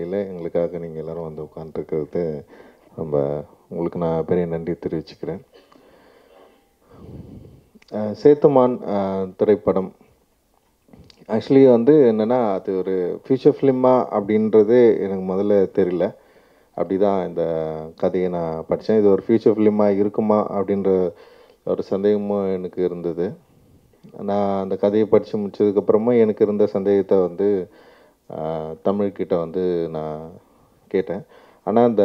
முறையில் எங்களுக்காக நீங்கள் எல்லோரும் வந்து உட்காந்துருக்கிறது ரொம்ப உங்களுக்கு நான் பெரிய நன்றி தெரிவிச்சுக்கிறேன் சேத்துமான் திரைப்படம் ஆக்சுவலி வந்து என்னென்னா அது ஒரு ஃபியூச்சர் ஃபிலிமா அப்படின்றது எனக்கு முதல்ல தெரியல அப்படி தான் இந்த கதையை நான் படித்தேன் இது ஒரு ஃபியூச்சர் ஃபிலிமாக இருக்குமா அப்படின்ற ஒரு சந்தேகமும் எனக்கு இருந்தது நான் அந்த கதையை படித்து முடிச்சதுக்கப்புறமா எனக்கு இருந்த சந்தேகத்தை வந்து தமிழ்கிட்ட வந்து நான் கேட்டேன் ஆனால் அந்த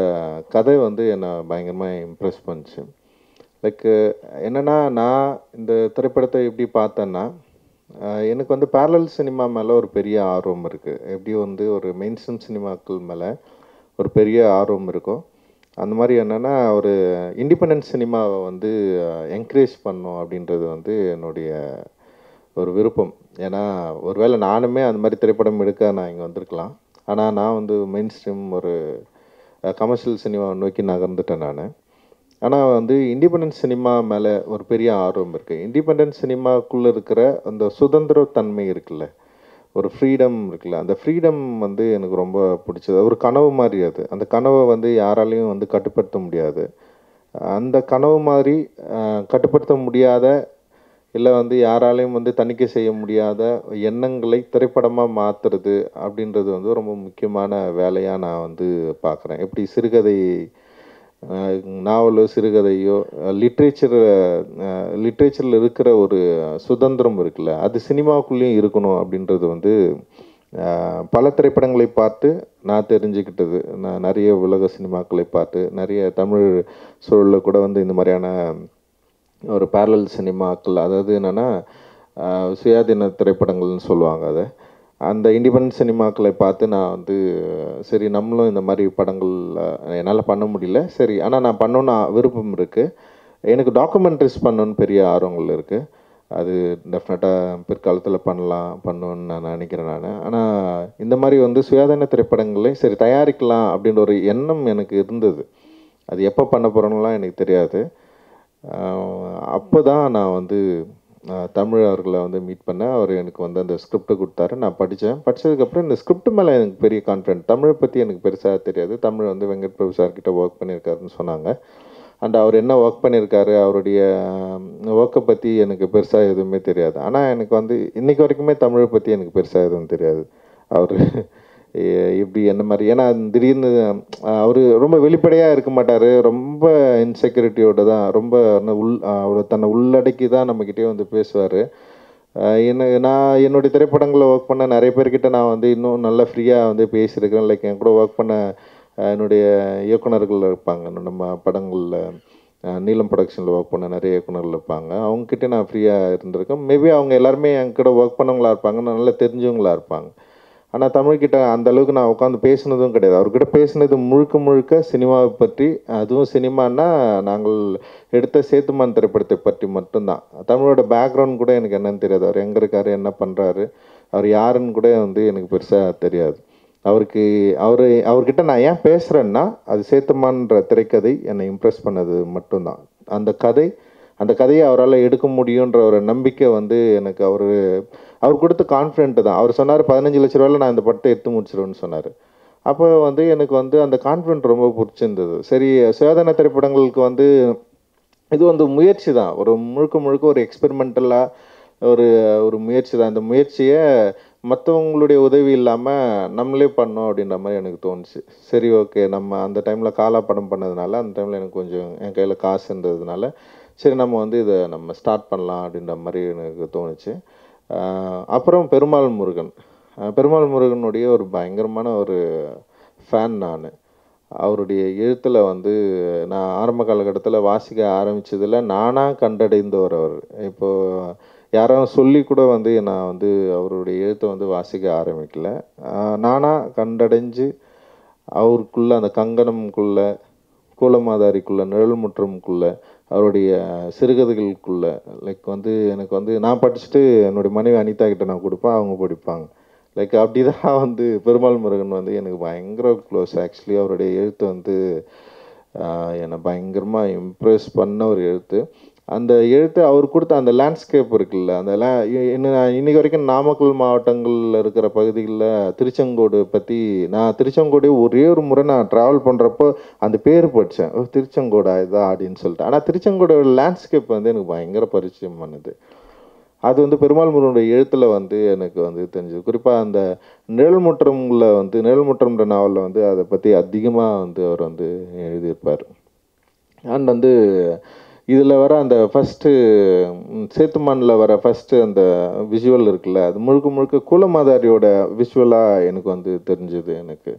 கதை வந்து என்னை பயங்கரமாக இம்ப்ரெஸ் பண்ணுச்சு லைக் என்னென்னா நான் இந்த திரைப்படத்தை எப்படி பார்த்தேன்னா எனக்கு வந்து பேரலல் சினிமா மேலே ஒரு பெரிய ஆர்வம் இருக்குது எப்படி வந்து ஒரு மெயின்ஸ்டம் சினிமாக்கள் மேலே ஒரு பெரிய ஆர்வம் இருக்கும் அந்த மாதிரி என்னென்னா ஒரு இண்டிபெண்டன்ஸ் சினிமாவை வந்து என்கரேஜ் பண்ணும் அப்படின்றது வந்து என்னுடைய ஒரு விருப்பம் ஏன்னா ஒருவேளை நானுமே அந்த மாதிரி திரைப்படம் எடுக்க நான் இங்கே வந்திருக்கலாம் ஆனால் நான் வந்து மெயின் ஸ்ட்ரீம் ஒரு கமர்ஷியல் சினிமா நோக்கி நகர்ந்துட்டேன் நான் ஆனால் வந்து இண்டிபெண்டன்ஸ் சினிமா மேலே ஒரு பெரிய ஆர்வம் இருக்குது இண்டிபெண்டன்ஸ் சினிமாக்குள்ளே இருக்கிற அந்த சுதந்திரத்தன்மை இருக்குல்ல ஒரு ஃப்ரீடம் இருக்குல்ல அந்த ஃப்ரீடம் வந்து எனக்கு ரொம்ப பிடிச்சது ஒரு கனவு மாதிரி அது அந்த கனவை வந்து யாராலையும் வந்து கட்டுப்படுத்த முடியாது அந்த கனவு மாதிரி கட்டுப்படுத்த முடியாத இல்லை வந்து யாராலையும் வந்து தணிக்கை செய்ய முடியாத எண்ணங்களை திரைப்படமாக மாற்றுறது அப்படின்றது வந்து ரொம்ப முக்கியமான வேலையாக நான் வந்து பார்க்குறேன் எப்படி சிறுகதை நாவலோ சிறுகதையோ லிட்ரேச்சர் லிட்ரேச்சரில் இருக்கிற ஒரு சுதந்திரம் இருக்குல்ல அது சினிமாவுக்குள்ளேயும் இருக்கணும் அப்படின்றது வந்து பல திரைப்படங்களை பார்த்து நான் தெரிஞ்சுக்கிட்டது நான் நிறைய உலக சினிமாக்களை பார்த்து நிறைய தமிழ் சூழலில் கூட வந்து இந்த மாதிரியான ஒரு பேரல் சினிமாக்கள் அதாவது என்னென்னா சுயாதீன திரைப்படங்கள்னு சொல்லுவாங்க அதை அந்த இண்டிபெண்ட் சினிமாக்களை பார்த்து நான் வந்து சரி நம்மளும் இந்த மாதிரி படங்கள் என்னால் பண்ண முடியல சரி ஆனால் நான் பண்ணணுன்னு விருப்பம் இருக்குது எனக்கு டாக்குமெண்ட்ரிஸ் பண்ணணுன்னு பெரிய ஆர்வங்கள் இருக்குது அது டெஃபினட்டாக பிற்காலத்தில் பண்ணலாம் பண்ணணுன்னு நான் நினைக்கிறேன் நான் ஆனால் இந்த மாதிரி வந்து சுயாதீன திரைப்படங்களே சரி தயாரிக்கலாம் அப்படின்ற ஒரு எண்ணம் எனக்கு இருந்தது அது எப்போ பண்ண போகிறோன்னுலாம் எனக்கு தெரியாது அப்போ தான் நான் வந்து தமிழ் அவர்களை வந்து மீட் பண்ணேன் அவர் எனக்கு வந்து அந்த ஸ்கிரிப்டை கொடுத்தாரு நான் படித்தேன் படித்ததுக்கப்புறம் இந்த ஸ்கிரிப்ட் மேலே எனக்கு பெரிய கான்ஃபிடென்ட் தமிழை பற்றி எனக்கு பெருசாக தெரியாது தமிழ் வந்து வெங்கட் பிரபு சார்கிட்ட ஒர்க் பண்ணியிருக்காருன்னு சொன்னாங்க அண்ட் அவர் என்ன ஒர்க் பண்ணியிருக்காரு அவருடைய ஒர்க்கை பற்றி எனக்கு பெருசாக எதுவுமே தெரியாது ஆனால் எனக்கு வந்து இன்றைக்கி வரைக்குமே தமிழை பற்றி எனக்கு பெருசாக எதுவும் தெரியாது அவர் இப்படி என்ன மாதிரி ஏன்னா திடீர்னு அவர் ரொம்ப வெளிப்படையாக இருக்க மாட்டார் ரொம்ப இன்செக்யூரிட்டியோட தான் ரொம்ப உள் அவர் தன்னை உள்ளடக்கி தான் நம்மக்கிட்டே வந்து பேசுவார் என்ன நான் என்னுடைய திரைப்படங்களில் ஒர்க் பண்ண நிறைய பேர்கிட்ட நான் வந்து இன்னும் நல்லா ஃப்ரீயாக வந்து பேசியிருக்கிறேன் லைக் என் கூட ஒர்க் பண்ண என்னுடைய இயக்குனர்கள் இருப்பாங்க நம்ம படங்களில் நீலம் ப்ரொடக்ஷனில் ஒர்க் பண்ண நிறைய இயக்குநர்கள் இருப்பாங்க அவங்கக்கிட்ட நான் ஃப்ரீயாக இருந்திருக்கேன் மேபி அவங்க எல்லாருமே என் கூட ஒர்க் பண்ணவங்களாக இருப்பாங்க நல்லா தெரிஞ்சவங்களாக இருப்பாங்க ஆனால் தமிழ்கிட்ட அந்த அளவுக்கு நான் உட்காந்து பேசினதும் கிடையாது அவர்கிட்ட பேசினது முழுக்க முழுக்க சினிமாவை பற்றி அதுவும் சினிமானா நாங்கள் எடுத்த சேத்துமான் திரைப்படத்தை பற்றி மட்டும்தான் தமிழோட பேக்ரவுண்ட் கூட எனக்கு என்னன்னு தெரியாது அவர் எங்கே இருக்காரு என்ன பண்ணுறாரு அவர் யாருன்னு கூட வந்து எனக்கு பெருசாக தெரியாது அவருக்கு அவர் அவர்கிட்ட நான் ஏன் பேசுகிறேன்னா அது சேத்துமான்ற திரைக்கதை என்னை இம்ப்ரெஸ் பண்ணது மட்டும்தான் அந்த கதை அந்த கதையை அவரால் எடுக்க முடியுன்ற ஒரு நம்பிக்கை வந்து எனக்கு அவர் அவர் கொடுத்த கான்ஃபிடென்ட் தான் அவர் சொன்னார் பதினஞ்சு லட்ச ரூபாயில் நான் இந்த படத்தை எடுத்து முடிச்சிருவேன்னு சொன்னார் அப்போ வந்து எனக்கு வந்து அந்த கான்ஃபிடென்ட் ரொம்ப பிடிச்சிருந்தது சரி சுயாதன திரைப்படங்களுக்கு வந்து இது வந்து முயற்சி தான் ஒரு முழுக்க முழுக்க ஒரு எக்ஸ்பெரிமெண்டலாக ஒரு ஒரு முயற்சி தான் அந்த முயற்சியை மற்றவங்களுடைய உதவி இல்லாமல் நம்மளே பண்ணோம் அப்படின்ற மாதிரி எனக்கு தோணுச்சு சரி ஓகே நம்ம அந்த டைமில் காலா படம் பண்ணதுனால அந்த டைமில் எனக்கு கொஞ்சம் என் கையில் இருந்ததுனால சரி நம்ம வந்து இதை நம்ம ஸ்டார்ட் பண்ணலாம் அப்படின்ற மாதிரி எனக்கு தோணுச்சு அப்புறம் பெருமாள் முருகன் பெருமாள் முருகனுடைய ஒரு பயங்கரமான ஒரு ஃபேன் நான் அவருடைய எழுத்தில் வந்து நான் ஆரம்ப காலகட்டத்தில் வாசிக்க ஆரம்பித்ததில் நானாக கண்டடைந்தவர் அவர் இப்போது யாரும் சொல்லி கூட வந்து நான் வந்து அவருடைய எழுத்தை வந்து வாசிக்க ஆரம்பிக்கல நானாக கண்டடைஞ்சு அவருக்குள்ளே அந்த கங்கணம்குள்ளே கோலமாதாரிக்குள்ளே நிழல் முற்றமுக்குள்ளே அவருடைய சிறுகதைகளுக்குள்ளே லைக் வந்து எனக்கு வந்து நான் படிச்சுட்டு என்னுடைய மனைவி அனிதா கிட்ட நான் கொடுப்பேன் அவங்க படிப்பாங்க லைக் அப்படி தான் வந்து பெருமாள் முருகன் வந்து எனக்கு பயங்கர க்ளோஸ் ஆக்சுவலி அவருடைய எழுத்து வந்து என்னை பயங்கரமாக இம்ப்ரெஸ் பண்ண ஒரு எழுத்து அந்த எழுத்து அவர் கொடுத்த அந்த லேண்ட்ஸ்கேப் இருக்குல்ல அந்த இன்னைக்கு இன்றைக்கி வரைக்கும் நாமக்கல் மாவட்டங்களில் இருக்கிற பகுதிகளில் திருச்செங்கோடு பற்றி நான் திருச்செங்கோடு ஒரே ஒரு முறை நான் ட்ராவல் பண்ணுறப்போ அந்த பேர் படித்தேன் திருச்செங்கோடா இதா அப்படின்னு சொல்லிட்டு ஆனால் திருச்செங்கோடோட லேண்ட்ஸ்கேப் வந்து எனக்கு பயங்கர பரிச்சயம் பண்ணுது அது வந்து பெருமாள் முருகனுடைய எழுத்தில் வந்து எனக்கு வந்து தெரிஞ்சது குறிப்பாக அந்த நிழல் முற்றம்ல வந்து நிழல் முற்றம்ன்ற நாவலில் வந்து அதை பற்றி அதிகமாக வந்து அவர் வந்து எழுதியிருப்பார் அண்ட் வந்து இதில் வர அந்த ஃபஸ்ட்டு சேத்துமானில் வர ஃபஸ்ட்டு அந்த விஷுவல் இருக்குல்ல அது முழுக்க முழுக்க கூலமாதாரியோட விஷுவலாக எனக்கு வந்து தெரிஞ்சுது எனக்கு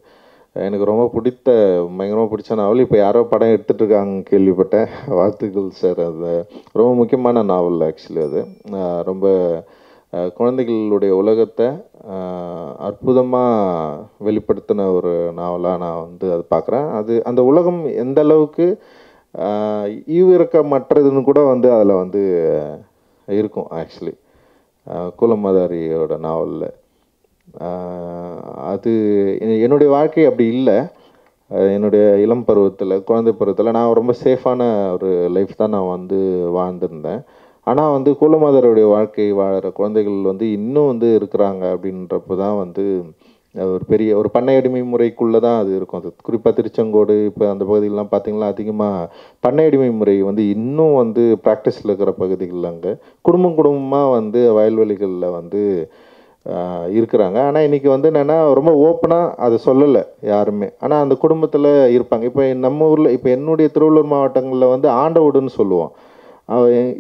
எனக்கு ரொம்ப பிடித்த பயங்கரமாக பிடிச்ச நாவல் இப்போ யாரோ படம் இருக்காங்க கேள்விப்பட்டேன் வாழ்த்துக்கள் சார் அது ரொம்ப முக்கியமான நாவல் ஆக்சுவலி அது ரொம்ப குழந்தைகளுடைய உலகத்தை அற்புதமாக வெளிப்படுத்தின ஒரு நாவலாக நான் வந்து அது பார்க்குறேன் அது அந்த உலகம் எந்த அளவுக்கு ஈவிரக்க மற்றதுன்னு கூட வந்து அதில் வந்து இருக்கும் ஆக்சுவலி குலமதாரியோட நாவலில் அது என்னுடைய வாழ்க்கை அப்படி இல்லை என்னுடைய இளம் பருவத்தில் குழந்தை பருவத்தில் நான் ரொம்ப சேஃபான ஒரு லைஃப் தான் நான் வந்து வாழ்ந்திருந்தேன் ஆனால் வந்து குலமாதருடைய வாழ்க்கை வாழற குழந்தைகள் வந்து இன்னும் வந்து இருக்கிறாங்க அப்படின்றப்ப தான் வந்து ஒரு பெரிய ஒரு பண்ணையடிமை முறைக்குள்ளே தான் அது இருக்கும் அது குறிப்பாக திருச்செங்கோடு இப்போ அந்த பகுதியிலலாம் பார்த்திங்கன்னா அதிகமாக பண்ணையடிமை முறை வந்து இன்னும் வந்து ப்ராக்டிஸில் இருக்கிற பகுதிகள் அங்கே குடும்பம் குடும்பமாக வந்து வயல்வெளிகளில் வந்து இருக்கிறாங்க ஆனால் இன்றைக்கி வந்து என்னென்னா ரொம்ப ஓப்பனாக அதை சொல்லலை யாருமே ஆனால் அந்த குடும்பத்தில் இருப்பாங்க இப்போ நம்ம ஊரில் இப்போ என்னுடைய திருவள்ளூர் மாவட்டங்களில் வந்து ஆண்டவுடுன்னு சொல்லுவோம்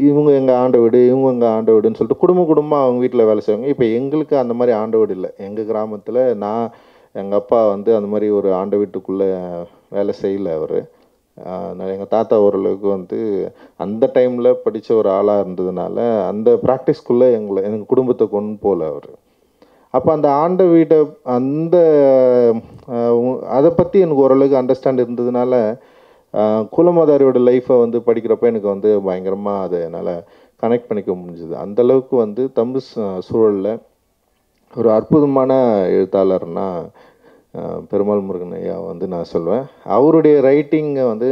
இவங்க எங்கள் ஆண்டை வீடு இவங்க எங்கள் ஆண்டை வீடுன்னு சொல்லிட்டு குடும்ப குடும்பமாக அவங்க வீட்டில் வேலை செய்வாங்க இப்போ எங்களுக்கு அந்த மாதிரி ஆண்டை வீடு இல்லை எங்கள் கிராமத்தில் நான் எங்கள் அப்பா வந்து அந்த மாதிரி ஒரு ஆண்டு வீட்டுக்குள்ளே வேலை செய்யலை அவர் எங்கள் தாத்தா ஓரளவுக்கு வந்து அந்த டைமில் படித்த ஒரு ஆளாக இருந்ததுனால அந்த ப்ராக்டிஸ்க்குள்ளே எங்களை எங்கள் குடும்பத்தை கொண்டு போகல அவர் அப்போ அந்த ஆண்ட வீட்டை அந்த அதை பற்றி எனக்கு ஓரளவுக்கு அண்டர்ஸ்டாண்ட் இருந்ததுனால குலமதாரியோட லைஃப்பை வந்து படிக்கிறப்ப எனக்கு வந்து பயங்கரமாக அதை என்னால் கனெக்ட் பண்ணிக்க முடிஞ்சுது அந்தளவுக்கு வந்து தம்பு சூழலில் ஒரு அற்புதமான எழுத்தாளர்னா பெருமாள் முருகன் ஐயா வந்து நான் சொல்லுவேன் அவருடைய ரைட்டிங்கை வந்து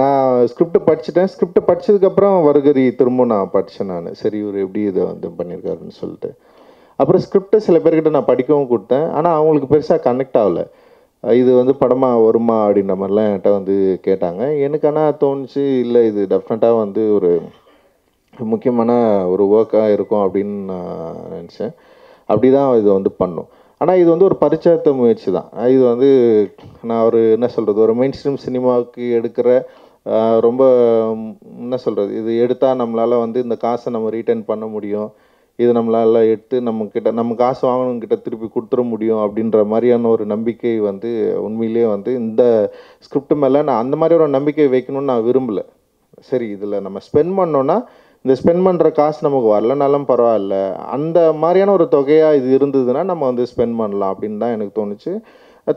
நான் ஸ்கிரிப்டை படிச்சுட்டேன் ஸ்கிரிப்டை படித்ததுக்கப்புறம் வருகரி திரும்ப நான் படித்தேன் நான் சரி இவர் எப்படி இதை வந்து பண்ணியிருக்காருன்னு சொல்லிட்டு அப்புறம் ஸ்கிரிப்டை சில பேர்கிட்ட நான் படிக்கவும் கொடுத்தேன் ஆனால் அவங்களுக்கு பெருசாக கனெக்ட் ஆகலை இது வந்து படமாக வருமா அப்படின்ற மாதிரிலாம் என்கிட்ட வந்து கேட்டாங்க எனக்கு ஆனால் தோணுச்சு இல்லை இது டெஃபினட்டாக வந்து ஒரு முக்கியமான ஒரு ஒர்க்காக இருக்கும் அப்படின்னு நான் நினச்சேன் அப்படி தான் இது வந்து பண்ணும் ஆனால் இது வந்து ஒரு பரிச்சயத்த முயற்சி தான் இது வந்து நான் ஒரு என்ன சொல்கிறது ஒரு மெயின் ஸ்ட்ரீம் சினிமாவுக்கு எடுக்கிற ரொம்ப என்ன சொல்கிறது இது எடுத்தால் நம்மளால் வந்து இந்த காசை நம்ம ரீட்டர்ன் பண்ண முடியும் இது நம்மளால் எடுத்து நம்மக்கிட்ட நம்ம காசு வாங்கினவங்கக்கிட்ட திருப்பி கொடுத்துட முடியும் அப்படின்ற மாதிரியான ஒரு நம்பிக்கை வந்து உண்மையிலே வந்து இந்த ஸ்கிரிப்ட் மேலே நான் அந்த மாதிரி ஒரு நம்பிக்கை வைக்கணும்னு நான் விரும்பலை சரி இதில் நம்ம ஸ்பெண்ட் பண்ணோன்னா இந்த ஸ்பெண்ட் பண்ணுற காசு நமக்கு வரலனாலும் பரவாயில்ல அந்த மாதிரியான ஒரு தொகையாக இது இருந்ததுன்னா நம்ம வந்து ஸ்பெண்ட் பண்ணலாம் அப்படின்னு தான் எனக்கு தோணுச்சு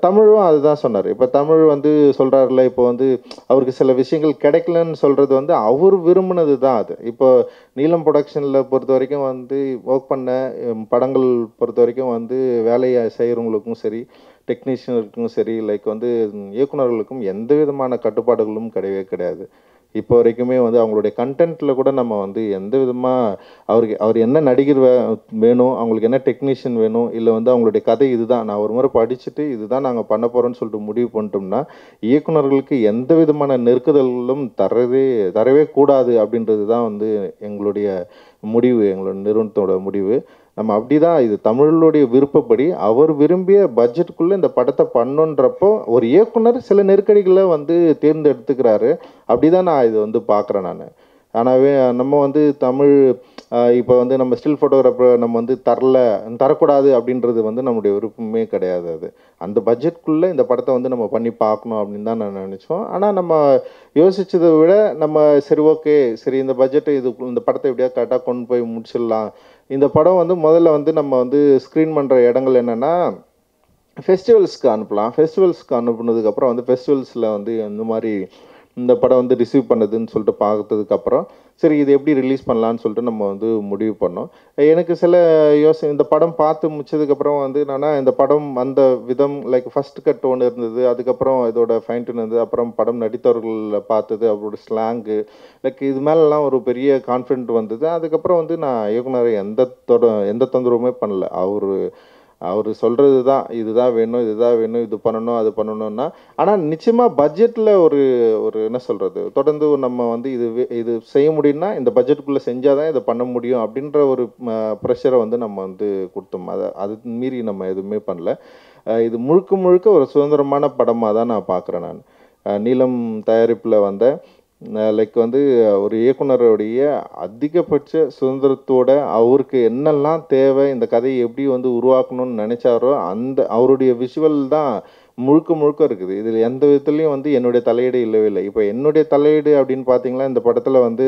தமிழும் அதுதான் சொன்னார் இப்போ தமிழ் வந்து சொல்கிறாருல இப்போ வந்து அவருக்கு சில விஷயங்கள் கிடைக்கலன்னு சொல்கிறது வந்து அவர் விரும்பினது தான் அது இப்போ நீலம் ப்ரொடக்ஷனில் பொறுத்த வரைக்கும் வந்து ஒர்க் பண்ண படங்கள் பொறுத்த வரைக்கும் வந்து வேலையை செய்கிறவங்களுக்கும் சரி டெக்னீஷியனுக்கும் சரி லைக் வந்து இயக்குநர்களுக்கும் எந்த விதமான கட்டுப்பாடுகளும் கிடையவே கிடையாது இப்போ வரைக்குமே வந்து அவங்களுடைய கண்டென்ட்டில் கூட நம்ம வந்து எந்த விதமாக அவருக்கு அவர் என்ன நடிகர் வே வேணும் அவங்களுக்கு என்ன டெக்னீஷியன் வேணும் இல்லை வந்து அவங்களுடைய கதை இதுதான் நான் ஒரு முறை படிச்சுட்டு இதுதான் நாங்கள் பண்ண போகிறோன்னு சொல்லிட்டு முடிவு பண்ணிட்டோம்னா இயக்குநர்களுக்கு எந்த விதமான நெருக்குதல்களும் தரவே தரவே கூடாது அப்படின்றது தான் வந்து எங்களுடைய முடிவு எங்களோட நிறுவனத்தோட முடிவு நம்ம அப்படி தான் இது தமிழுடைய விருப்பப்படி அவர் விரும்பிய பட்ஜெட்டுக்குள்ளே இந்த படத்தை பண்ணுன்றப்போ ஒரு இயக்குனர் சில நெருக்கடிகளை வந்து தேர்ந்தெடுத்துக்கிறாரு அப்படி தான் நான் இதை வந்து பார்க்குறேன் நான் ஆனாவே நம்ம வந்து தமிழ் இப்போ வந்து நம்ம ஸ்டில் ஃபோட்டோகிராஃபர் நம்ம வந்து தரல தரக்கூடாது அப்படின்றது வந்து நம்முடைய விருப்பமே கிடையாது அது அந்த பட்ஜெட்டுக்குள்ளே இந்த படத்தை வந்து நம்ம பண்ணி பார்க்கணும் அப்படின்னு தான் நான் நினச்சோம் ஆனால் நம்ம யோசித்ததை விட நம்ம சரி ஓகே சரி இந்த பட்ஜெட்டை இது இந்த படத்தை எப்படியா கரெக்டாக கொண்டு போய் முடிச்சிடலாம் இந்த படம் வந்து முதல்ல வந்து நம்ம வந்து ஸ்க்ரீன் பண்ணுற இடங்கள் என்னென்னா ஃபெஸ்டிவல்ஸ்க்கு அனுப்பலாம் ஃபெஸ்டிவல்ஸ்க்கு அனுப்புனதுக்கப்புறம் வந்து ஃபெஸ்டிவல்ஸில் வந்து இந்த மாதிரி இந்த படம் வந்து ரிசீவ் பண்ணுதுன்னு சொல்லிட்டு பார்த்ததுக்கப்புறம் சரி இது எப்படி ரிலீஸ் பண்ணலான்னு சொல்லிட்டு நம்ம வந்து முடிவு பண்ணோம் எனக்கு சில யோசனை இந்த படம் பார்த்து முடிச்சதுக்கப்புறம் வந்து என்னென்னா இந்த படம் அந்த விதம் லைக் ஃபஸ்ட் கட் ஒன்று இருந்தது அதுக்கப்புறம் இதோட ஃபைன் டூன் இருந்தது அப்புறம் படம் நடித்தவர்களில் பார்த்தது அவரோட ஸ்லாங்கு லைக் இது மேலெலாம் ஒரு பெரிய கான்ஃபிடென்ட் வந்தது அதுக்கப்புறம் வந்து நான் இயக்குனர் எந்த தொட எந்த தொந்தரவுமே பண்ணல அவர் அவர் சொல்கிறது தான் இதுதான் வேணும் இதுதான் வேணும் இது பண்ணணும் அது பண்ணணும்னா ஆனால் நிச்சயமாக பட்ஜெட்டில் ஒரு ஒரு என்ன சொல்கிறது தொடர்ந்து நம்ம வந்து இது இது செய்ய முடியும்னா இந்த பட்ஜெட்டுக்குள்ளே செஞ்சால் தான் இதை பண்ண முடியும் அப்படின்ற ஒரு ப்ரெஷரை வந்து நம்ம வந்து கொடுத்தோம் அதை அது மீறி நம்ம எதுவுமே பண்ணல இது முழுக்க முழுக்க ஒரு சுதந்திரமான படமாக தான் நான் பார்க்குறேன் நான் நீளம் தயாரிப்பில் வந்த லைக் வந்து ஒரு இயக்குனருடைய அதிகபட்ச சுதந்திரத்தோட அவருக்கு என்னெல்லாம் தேவை இந்த கதையை எப்படி வந்து உருவாக்கணும்னு நினைச்சாரோ அந்த அவருடைய விஷுவல் தான் முழுக்க முழுக்க இருக்குது இதில் எந்த விதத்துலேயும் வந்து என்னுடைய தலையீடு இல்லவே இல்லை இப்போ என்னுடைய தலையீடு அப்படின்னு பார்த்தீங்கன்னா இந்த படத்தில் வந்து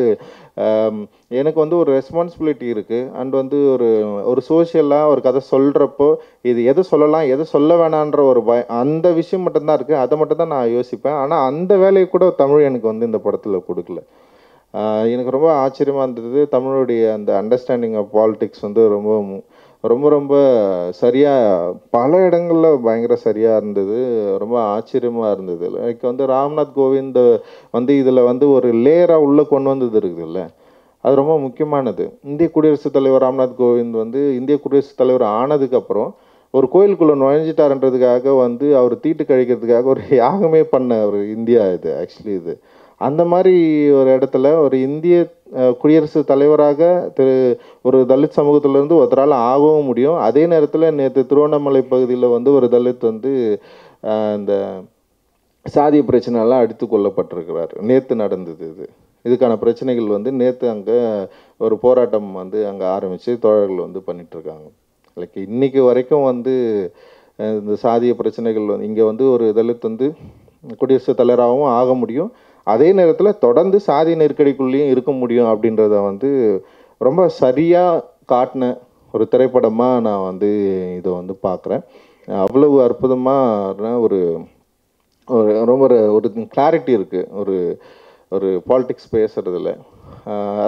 எனக்கு வந்து ஒரு ரெஸ்பான்சிபிலிட்டி இருக்குது அண்ட் வந்து ஒரு ஒரு சோஷியலாக ஒரு கதை சொல்கிறப்போ இது எதை சொல்லலாம் எதை சொல்ல வேணான்ற ஒரு பய அந்த விஷயம் மட்டும்தான் இருக்குது அதை மட்டும் தான் நான் யோசிப்பேன் ஆனால் அந்த வேலையை கூட தமிழ் எனக்கு வந்து இந்த படத்தில் கொடுக்கல எனக்கு ரொம்ப ஆச்சரியமாக இருந்தது தமிழுடைய அந்த அண்டர்ஸ்டாண்டிங் ஆஃப் பாலிடிக்ஸ் வந்து ரொம்ப ரொம்ப ரொம்ப சரியாக பல இடங்களில் பயங்கர சரியாக இருந்தது ரொம்ப ஆச்சரியமாக இருந்தது லைக் வந்து ராம்நாத் கோவிந்த் வந்து இதில் வந்து ஒரு லேயராக உள்ளே கொண்டு வந்தது இருக்குதுல்ல அது ரொம்ப முக்கியமானது இந்திய குடியரசுத் தலைவர் ராம்நாத் கோவிந்த் வந்து இந்திய குடியரசுத் தலைவர் ஆனதுக்கப்புறம் ஒரு கோயிலுக்குள்ளே நுழைஞ்சிட்டாருன்றதுக்காக வந்து அவர் தீட்டு கழிக்கிறதுக்காக ஒரு யாகமே பண்ண ஒரு இந்தியா இது ஆக்சுவலி இது அந்த மாதிரி ஒரு இடத்துல ஒரு இந்திய குடியரசு தலைவராக திரு ஒரு தலித் சமூகத்திலேருந்து ஒருத்தரால் ஆகவும் முடியும் அதே நேரத்தில் நேற்று திருவண்ணாமலை பகுதியில் வந்து ஒரு தலித் வந்து இந்த சாதிய பிரச்சனைலாம் அடித்து கொள்ளப்பட்டிருக்கிறார் நேற்று நடந்தது இது இதுக்கான பிரச்சனைகள் வந்து நேற்று அங்கே ஒரு போராட்டம் வந்து அங்கே ஆரம்பித்து தோழர்கள் வந்து பண்ணிகிட்ருக்காங்க லைக் இன்றைக்கி வரைக்கும் வந்து இந்த சாதிய பிரச்சனைகள் வந்து இங்கே வந்து ஒரு தலித் வந்து குடியரசுத் தலைவராகவும் ஆக முடியும் அதே நேரத்தில் தொடர்ந்து சாதி நெருக்கடிக்குள்ளேயும் இருக்க முடியும் அப்படின்றத வந்து ரொம்ப சரியாக காட்டின ஒரு திரைப்படமாக நான் வந்து இதை வந்து பார்க்குறேன் அவ்வளவு அற்புதமான ஒரு ஒரு ரொம்ப ஒரு ஒரு கிளாரிட்டி இருக்குது ஒரு ஒரு பாலிட்டிக்ஸ் பேசுகிறதுல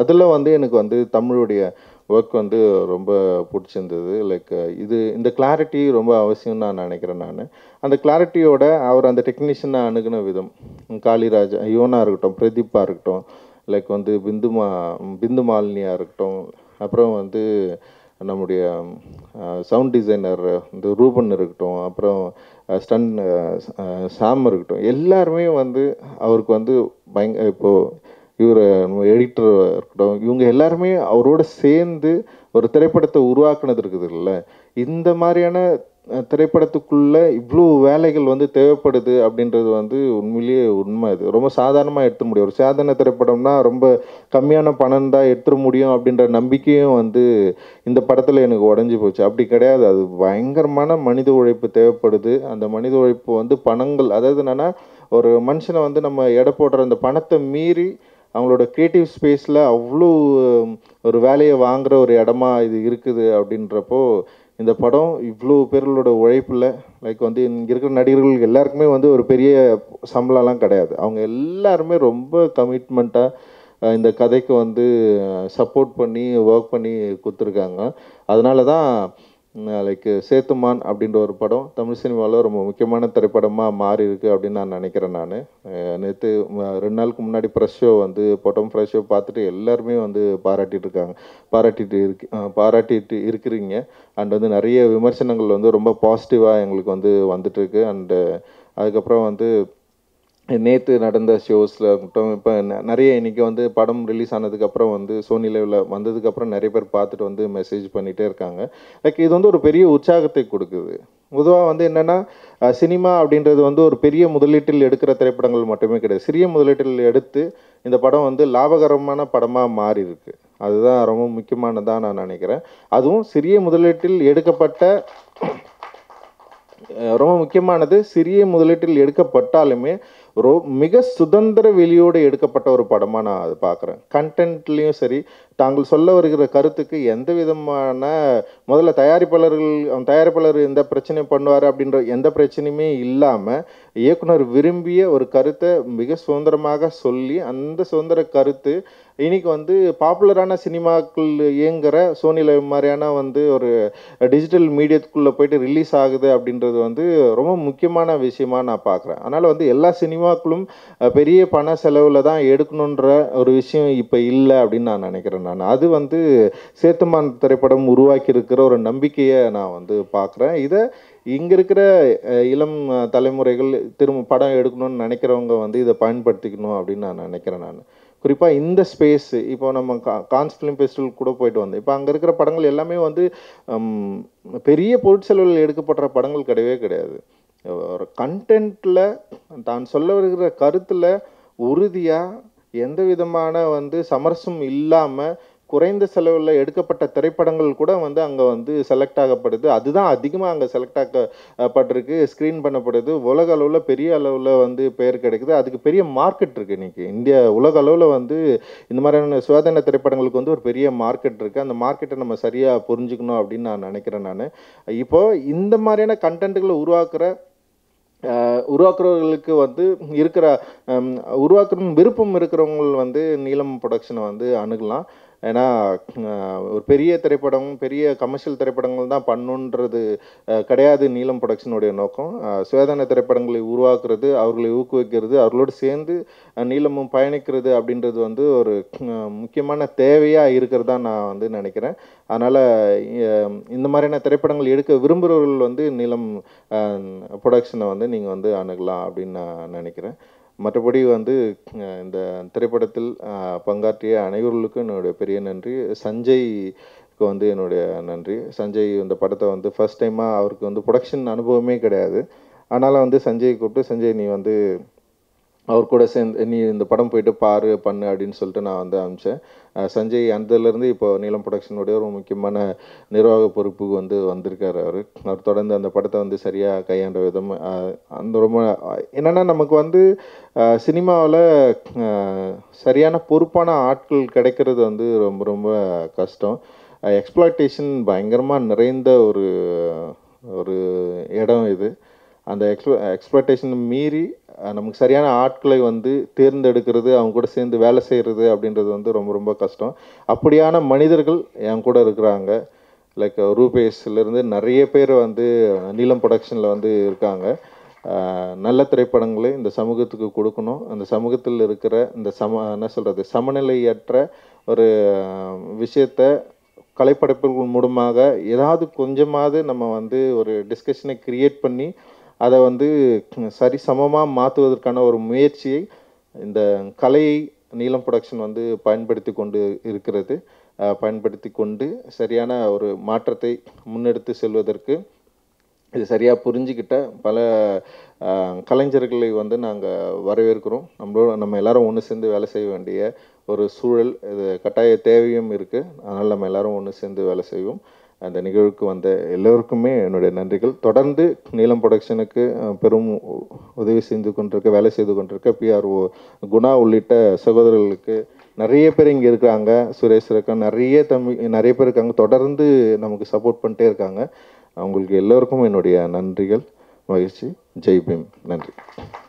அதில் வந்து எனக்கு வந்து தமிழுடைய ஒர்க் வந்து ரொம்ப பிடிச்சிருந்தது லைக் இது இந்த கிளாரிட்டி ரொம்ப அவசியம் நான் நினைக்கிறேன் நான் அந்த கிளாரிட்டியோட அவர் அந்த டெக்னீஷியனை அணுகின விதம் காளிராஜ் யோனா இருக்கட்டும் பிரதீப்பாக இருக்கட்டும் லைக் வந்து பிந்துமா பிந்து மாலினியாக இருக்கட்டும் அப்புறம் வந்து நம்முடைய சவுண்ட் டிசைனர் இந்த ரூபன் இருக்கட்டும் அப்புறம் ஸ்டன் சாம் இருக்கட்டும் எல்லாருமே வந்து அவருக்கு வந்து பயங்க இப்போது இவர் நம்ம எடிட்டர் இருக்கட்டும் இவங்க எல்லாருமே அவரோட சேர்ந்து ஒரு திரைப்படத்தை உருவாக்குனது இருக்குது இல்லை இந்த மாதிரியான திரைப்படத்துக்குள்ளே இவ்வளோ வேலைகள் வந்து தேவைப்படுது அப்படின்றது வந்து உண்மையிலேயே உண்மை அது ரொம்ப சாதாரணமாக எடுத்து முடியும் ஒரு சாதாரண திரைப்படம்னா ரொம்ப கம்மியான பணம் தான் எடுத்துட முடியும் அப்படின்ற நம்பிக்கையும் வந்து இந்த படத்தில் எனக்கு உடஞ்சி போச்சு அப்படி கிடையாது அது பயங்கரமான மனித உழைப்பு தேவைப்படுது அந்த மனித உழைப்பு வந்து பணங்கள் அதாவது என்னென்னா ஒரு மனுஷனை வந்து நம்ம எடை போடுற அந்த பணத்தை மீறி அவங்களோட க்ரியேட்டிவ் ஸ்பேஸில் அவ்வளோ ஒரு வேலையை வாங்குகிற ஒரு இடமா இது இருக்குது அப்படின்றப்போ இந்த படம் இவ்வளோ பேர்களோட உழைப்பில் லைக் வந்து இங்கே இருக்கிற நடிகர்கள் எல்லாருக்குமே வந்து ஒரு பெரிய சம்பளம்லாம் கிடையாது அவங்க எல்லாருமே ரொம்ப கமிட்மெண்ட்டாக இந்த கதைக்கு வந்து சப்போர்ட் பண்ணி ஒர்க் பண்ணி கொடுத்துருக்காங்க அதனால தான் லைக் சேத்துமான் அப்படின்ற ஒரு படம் தமிழ் சினிமாவில் ரொம்ப முக்கியமான திரைப்படமாக மாறி இருக்குது அப்படின்னு நான் நினைக்கிறேன் நான் நேற்று ரெண்டு நாளுக்கு முன்னாடி ஃப்ரெஷ் ஷோ வந்து படம் ஃப்ரெஷ் ஷோ பார்த்துட்டு எல்லாருமே வந்து பாராட்டிட்டு இருக்காங்க பாராட்டிட்டு இருக்கு பாராட்டிட்டு இருக்கிறீங்க அண்ட் வந்து நிறைய விமர்சனங்கள் வந்து ரொம்ப பாசிட்டிவாக எங்களுக்கு வந்து வந்துட்டுருக்கு அண்டு அதுக்கப்புறம் வந்து நேற்று நடந்த ஷோஸில் இருக்கட்டும் இப்போ நிறைய இன்றைக்கி வந்து படம் ரிலீஸ் ஆனதுக்கப்புறம் வந்து சோனி லைவில் வந்ததுக்கப்புறம் நிறைய பேர் பார்த்துட்டு வந்து மெசேஜ் பண்ணிகிட்டே இருக்காங்க லைக் இது வந்து ஒரு பெரிய உற்சாகத்தை கொடுக்குது பொதுவாக வந்து என்னென்னா சினிமா அப்படின்றது வந்து ஒரு பெரிய முதலீட்டில் எடுக்கிற திரைப்படங்கள் மட்டுமே கிடையாது சிறிய முதலீட்டில் எடுத்து இந்த படம் வந்து லாபகரமான படமாக மாறி இருக்கு அதுதான் ரொம்ப முக்கியமானதாக நான் நினைக்கிறேன் அதுவும் சிறிய முதலீட்டில் எடுக்கப்பட்ட ரொம்ப முக்கியமானது சிறிய முதலீட்டில் எடுக்கப்பட்டாலுமே ரோ மிக சுதந்திர வெளியோடு எடுக்கப்பட்ட ஒரு படமாக நான் அது பார்க்குறேன் கண்டென்ட்லேயும் சரி தாங்கள் சொல்ல வருகிற கருத்துக்கு எந்த விதமான முதல்ல தயாரிப்பாளர்கள் தயாரிப்பாளர் எந்த பிரச்சனையும் பண்ணுவார் அப்படின்ற எந்த பிரச்சனையுமே இல்லாமல் இயக்குனர் விரும்பிய ஒரு கருத்தை மிக சுதந்திரமாக சொல்லி அந்த சுதந்திர கருத்து இன்றைக்கி வந்து பாப்புலரான சினிமாக்கள் இயங்குகிற சோனி லைவ் மாதிரியான வந்து ஒரு டிஜிட்டல் மீடியத்துக்குள்ளே போயிட்டு ரிலீஸ் ஆகுது அப்படின்றது வந்து ரொம்ப முக்கியமான விஷயமாக நான் பார்க்குறேன் அதனால் வந்து எல்லா சினிமாக்களும் பெரிய பண செலவில் தான் எடுக்கணுன்ற ஒரு விஷயம் இப்போ இல்லை அப்படின்னு நான் நினைக்கிறேன் நான் அது வந்து சேத்துமான் திரைப்படம் உருவாக்கி இருக்கிற ஒரு நம்பிக்கையை நான் வந்து பார்க்குறேன் இதை இங்கே இருக்கிற இளம் தலைமுறைகள் திரும்ப படம் எடுக்கணும்னு நினைக்கிறவங்க வந்து இதை பயன்படுத்திக்கணும் அப்படின்னு நான் நினைக்கிறேன் நான் குறிப்பாக இந்த ஸ்பேஸு இப்போ நம்ம கா கான்ஸ் ஃபிலிம் ஃபெஸ்டிவல் கூட போயிட்டு வந்தோம் இப்போ அங்கே இருக்கிற படங்கள் எல்லாமே வந்து பெரிய பொருட்செலவில் எடுக்கப்படுற படங்கள் கிடையவே கிடையாது ஒரு கண்டென்ட்டில் தான் சொல்ல வருகிற கருத்தில் உறுதியாக எந்த விதமான வந்து சமரசம் இல்லாமல் குறைந்த செலவில் எடுக்கப்பட்ட திரைப்படங்கள் கூட வந்து அங்கே வந்து செலக்ட் ஆகப்படுது அதுதான் அதிகமாக அங்கே செலக்ட் ஆகப்பட்டிருக்கு ஸ்க்ரீன் பண்ணப்படுது உலக அளவில் பெரிய அளவில் வந்து பெயர் கிடைக்குது அதுக்கு பெரிய மார்க்கெட் இருக்குது இன்றைக்கி இந்தியா உலக அளவில் வந்து இந்த மாதிரியான சுவாதன திரைப்படங்களுக்கு வந்து ஒரு பெரிய மார்க்கெட் இருக்குது அந்த மார்க்கெட்டை நம்ம சரியாக புரிஞ்சுக்கணும் அப்படின்னு நான் நினைக்கிறேன் நான் இப்போது இந்த மாதிரியான கண்டென்ட்டுகளை உருவாக்குற உருவாக்குறவர்களுக்கு வந்து இருக்கிற உருவாக்கணும் விருப்பம் இருக்கிறவங்க வந்து நீளம் ப்ரொடக்ஷனை வந்து அணுகலாம் ஏன்னா ஒரு பெரிய திரைப்படம் பெரிய கமர்ஷியல் திரைப்படங்கள் தான் பண்ணுன்றது கிடையாது நீலம் ப்ரொடக்ஷனுடைய நோக்கம் சுவேதான திரைப்படங்களை உருவாக்குறது அவர்களை ஊக்குவிக்கிறது அவர்களோடு சேர்ந்து நீளமும் பயணிக்கிறது அப்படின்றது வந்து ஒரு முக்கியமான தேவையாக இருக்கிறதா நான் வந்து நினைக்கிறேன் அதனால் இந்த மாதிரியான திரைப்படங்கள் எடுக்க விரும்புகிறவர்கள் வந்து நீளம் ப்ரொடக்ஷனை வந்து நீங்கள் வந்து அணுகலாம் அப்படின்னு நான் நினைக்கிறேன் மற்றபடி வந்து இந்த திரைப்படத்தில் பங்காற்றிய அனைவர்களுக்கும் என்னுடைய பெரிய நன்றி சஞ்சய் வந்து என்னுடைய நன்றி சஞ்சய் இந்த படத்தை வந்து ஃபஸ்ட் டைமாக அவருக்கு வந்து ப்ரொடக்ஷன் அனுபவமே கிடையாது ஆனாலும் வந்து சஞ்சய் கூப்பிட்டு சஞ்சய் நீ வந்து அவர் கூட சேர்ந்து நீ இந்த படம் போயிட்டு பாரு பண்ணு அப்படின்னு சொல்லிட்டு நான் வந்து அனுப்பிச்சேன் சஞ்சய் அந்ததுலேருந்து இப்போ நீளம் ப்ரொடக்ஷனுடைய ஒரு முக்கியமான நிர்வாக பொறுப்புக்கு வந்து வந்திருக்கார் அவர் அவர் தொடர்ந்து அந்த படத்தை வந்து சரியாக கையாண்ட விதம் அந்த ரொம்ப என்னென்னா நமக்கு வந்து சினிமாவில் சரியான பொறுப்பான ஆட்கள் கிடைக்கிறது வந்து ரொம்ப ரொம்ப கஷ்டம் எக்ஸ்ப்ளாய்டேஷன் பயங்கரமாக நிறைந்த ஒரு ஒரு இடம் இது அந்த எக்ஸ்பெ எக்ஸ்பெக்டேஷன் மீறி நமக்கு சரியான ஆட்களை வந்து தேர்ந்தெடுக்கிறது அவங்க கூட சேர்ந்து வேலை செய்கிறது அப்படின்றது வந்து ரொம்ப ரொம்ப கஷ்டம் அப்படியான மனிதர்கள் என் கூட இருக்கிறாங்க லைக் ரூபேஸ்லேருந்து நிறைய பேர் வந்து நீலம் ப்ரொடக்ஷனில் வந்து இருக்காங்க நல்ல திரைப்படங்களை இந்த சமூகத்துக்கு கொடுக்கணும் அந்த சமூகத்தில் இருக்கிற இந்த சம என்ன சொல்கிறது சமநிலையற்ற ஒரு விஷயத்த கலைப்படைப்புகள் மூலமாக ஏதாவது கொஞ்சமாவது நம்ம வந்து ஒரு டிஸ்கஷனை க்ரியேட் பண்ணி அதை வந்து சரிசமமாக மாற்றுவதற்கான ஒரு முயற்சியை இந்த கலையை நீலம் ப்ரொடக்ஷன் வந்து பயன்படுத்தி கொண்டு இருக்கிறது பயன்படுத்தி கொண்டு சரியான ஒரு மாற்றத்தை முன்னெடுத்து செல்வதற்கு இது சரியாக புரிஞ்சுக்கிட்ட பல கலைஞர்களை வந்து நாங்கள் வரவேற்கிறோம் நம்மளோட நம்ம எல்லாரும் ஒன்று சேர்ந்து வேலை செய்ய வேண்டிய ஒரு சூழல் இது கட்டாய தேவையும் இருக்குது அதனால் நம்ம எல்லோரும் ஒன்று சேர்ந்து வேலை செய்வோம் அந்த நிகழ்வுக்கு வந்த எல்லோருக்குமே என்னுடைய நன்றிகள் தொடர்ந்து நீலம் ப்ரொடக்ஷனுக்கு பெரும் உதவி செஞ்சு கொண்டிருக்க வேலை செய்து கொண்டிருக்க பிஆர்ஓ குணா உள்ளிட்ட சகோதரர்களுக்கு நிறைய பேர் இங்கே இருக்கிறாங்க சுரேஷ் இருக்காங்க நிறைய தம்பி நிறைய பேர் இருக்காங்க தொடர்ந்து நமக்கு சப்போர்ட் பண்ணிட்டே இருக்காங்க அவங்களுக்கு எல்லோருக்கும் என்னுடைய நன்றிகள் மகிழ்ச்சி ஜெய் பீம் நன்றி